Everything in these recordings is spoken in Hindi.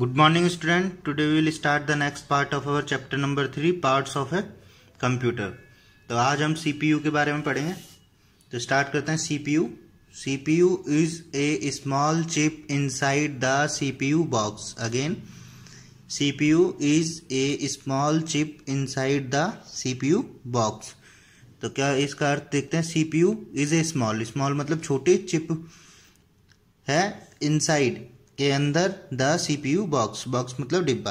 Good morning student today we will start the next part of our chapter number three parts of a computer तो आज हम सीपीयू के बारे में पढ़ेंगे तो स्टार्ट करते हैं CPU CPU is a small chip inside the CPU box again CPU is a small chip inside the CPU box तो क्या इसका अर्थ देखते हैं CPU is a small small मतलब छोटी चिप है इनसाइड के अंदर द सीपीयू बॉक्स बॉक्स मतलब डिब्बा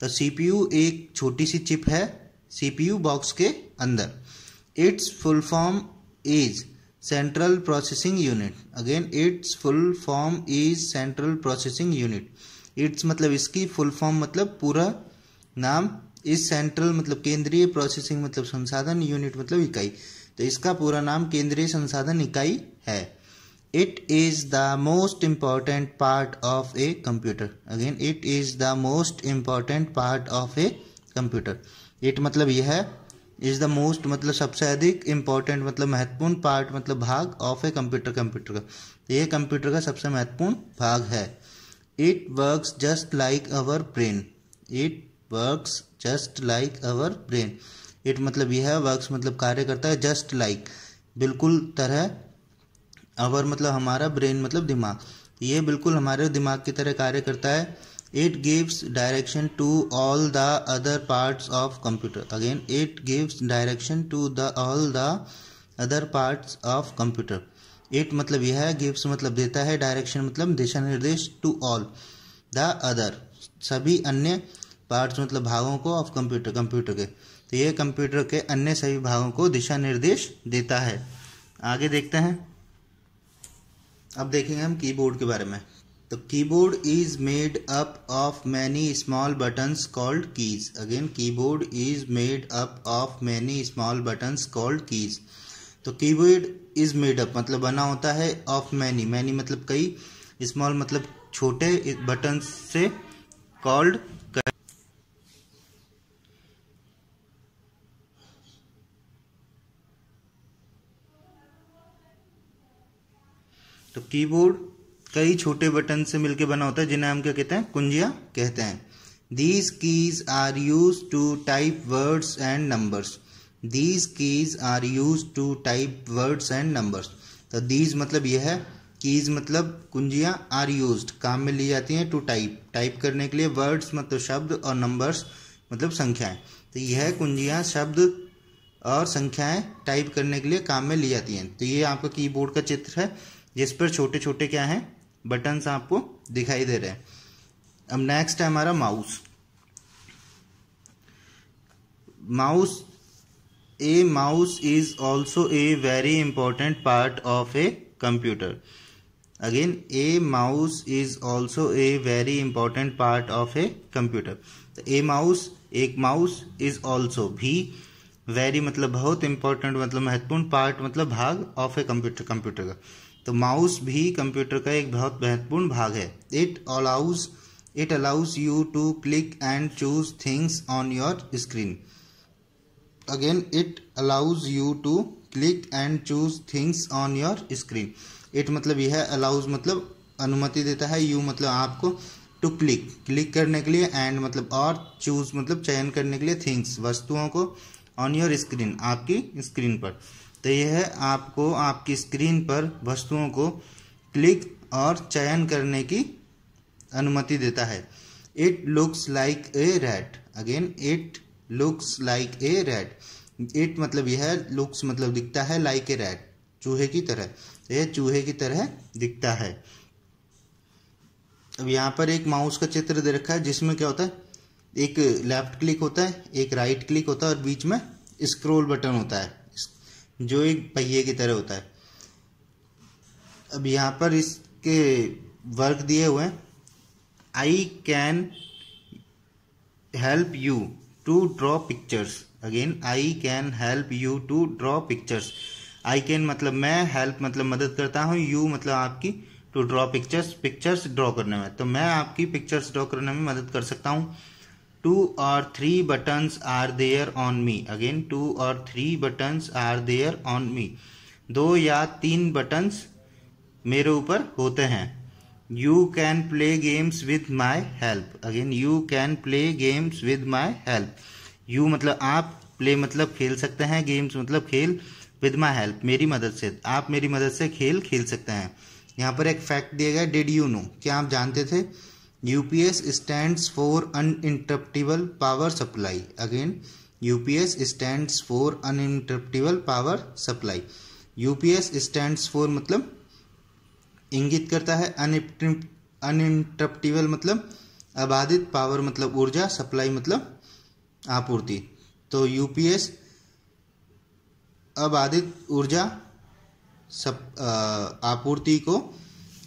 तो सीपीयू एक छोटी सी चिप है सीपीयू बॉक्स के अंदर it's full form is central processing unit again it's full form is central processing unit it's मतलब इसकी फुल फॉर्म मतलब पूरा नाम इस सेंट्रल मतलब केंद्रीय प्रोसेसिंग मतलब संसाधन यूनिट मतलब इकाई तो इसका पूरा नाम केंद्रीय संसाधन इकाई है it is the most important part of a computer again it is the most important part of a computer it मतलब यह है इज द मोस्ट मतलब सबसे अधिक इम्पोर्टेंट मतलब महत्वपूर्ण पार्ट मतलब भाग ऑफ ए कंप्यूटर कंप्यूटर का तो ये कंप्यूटर का सबसे महत्वपूर्ण भाग है it works just like our brain it works just like our brain it मतलब यह वर्क्स मतलब कार्य करता है जस्ट लाइक बिल्कुल तरह अवर मतलब हमारा ब्रेन मतलब दिमाग ये बिल्कुल हमारे दिमाग की तरह कार्य करता है it gives direction to all the other parts of computer again it gives direction to the all the other parts of computer it मतलब यह है गिव्स मतलब देता है डायरेक्शन मतलब दिशा निर्देश टू ऑल द अदर सभी अन्य पार्ट्स मतलब भागों को ऑफ कंप्यूटर कंप्यूटर के तो ये कंप्यूटर के अन्य सभी भागों को दिशा निर्देश देता है आगे देखते हैं अब देखेंगे हम कीबोर्ड के बारे में तो keyboard is made up of many small buttons called keys again keyboard is made up of many small buttons called keys तो कीबोर्ड इज मेड अप मतलब बना होता है ऑफ मैनी मैनी मतलब कई स्मॉल मतलब छोटे बटन से कॉल्ड कीबोर्ड कई छोटे बटन से मिलकर बना होता है जिन्हें हम क्या कहते हैं कुंजिया कहते हैं these keys are use to type words and numbers these keys are use to type words and numbers तो दीज मतलब यह है कीज मतलब कुंजियाँ आर यूज काम में ली जाती हैं टू टाइप टाइप करने के लिए वर्ड्स मतलब शब्द और नंबर्स मतलब संख्याएं तो यह कुंजियाँ शब्द और संख्याएं टाइप करने के लिए काम में ली जाती हैं तो ये आपका कीबोर्ड का चित्र है जिस पर छोटे छोटे क्या हैं बटन्स आपको दिखाई दे रहे हैं अब नेक्स्ट है हमारा mouse mouse a mouse is also a very important part of a computer again a mouse is also a very important part of a computer a mouse एक माउस इज ऑल्सो भी वेरी मतलब बहुत इंपॉर्टेंट मतलब महत्वपूर्ण पार्ट मतलब भाग ऑफ ए कंप्यूटर कंप्यूटर का तो माउस भी कंप्यूटर का एक बहुत महत्वपूर्ण भाग है it allows it allows you to click and choose things on your screen again it allows you to click and choose things on your screen it मतलब यह अलाउज मतलब अनुमति देता है यू मतलब आपको टू क्लिक क्लिक करने के लिए एंड मतलब और चूज मतलब चयन करने के लिए थिंग्स वस्तुओं को ऑन योर स्क्रीन आपकी स्क्रीन पर तो यह आपको आपकी स्क्रीन पर वस्तुओं को क्लिक और चयन करने की अनुमति देता है it looks like a red again it looks like a red it मतलब यह लुक्स मतलब दिखता है लाइक ए रेड चूहे की तरह यह चूहे की तरह दिखता है अब यहाँ पर एक माउस का चित्र दे रखा है जिसमें क्या होता है एक लेफ्ट क्लिक होता है एक राइट क्लिक होता है और बीच में स्क्रोल बटन होता है जो एक पहिए की तरह होता है अब यहाँ पर इसके वर्क दिए हुए हैं I can help you to draw pictures again I can help you to draw pictures I can मतलब मैं हेल्प मतलब मदद करता हूँ यू मतलब आपकी to draw pictures pictures draw करने में तो मैं आपकी पिक्चर्स ड्रॉ करने में मदद कर सकता हूँ टू और three buttons are there on me again two और three buttons are there on me दो या तीन बटन्स मेरे ऊपर होते हैं you can play games with my help again you can play games with my help you मतलब आप प्ले मतलब खेल सकते हैं गेम्स मतलब खेल विद माई हेल्प मेरी मदद से आप मेरी मदद से खेल खेल सकते हैं यहाँ पर एक फैक्ट दिया गया डिड यू नो क्या आप जानते थे UPS stands for uninterruptible power supply. Again, UPS stands for uninterruptible power supply. UPS stands for मतलब इंगित करता है अनइंटरप्टिबल मतलब अबाधित पावर मतलब ऊर्जा सप्लाई मतलब आपूर्ति तो यूपीएस अबाधित ऊर्जा आपूर्ति को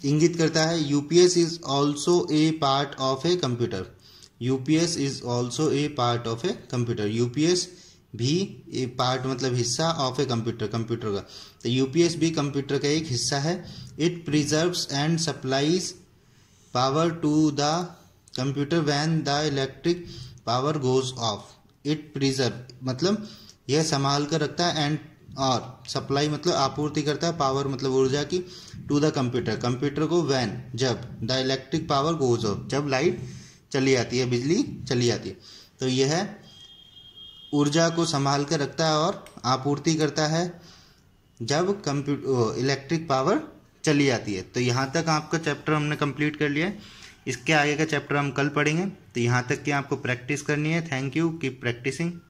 इंगित करता है UPS is also a part of a computer UPS is also a part of a computer UPS भी ए पार्ट मतलब हिस्सा ऑफ ए कंप्यूटर कंप्यूटर का तो यूपीएस भी कंप्यूटर का एक हिस्सा है it preserves and supplies power to the computer when the electric power goes off it preserve मतलब यह संभाल कर रखता है एंड और सप्लाई मतलब आपूर्ति करता है पावर मतलब ऊर्जा की टू द कंप्यूटर कंप्यूटर को वैन जब the electric power goes off जब लाइट चली जाती है बिजली चली जाती है तो यह ऊर्जा को संभाल कर रखता है और आपूर्ति करता है जब कंप्यू इलेक्ट्रिक पावर चली आती है तो यहाँ तक आपका चैप्टर हमने कंप्लीट कर लिया है इसके आगे का चैप्टर हम कल पढ़ेंगे तो यहाँ तक कि आपको प्रैक्टिस करनी है थैंक यू कीप प्रैक्टिसिंग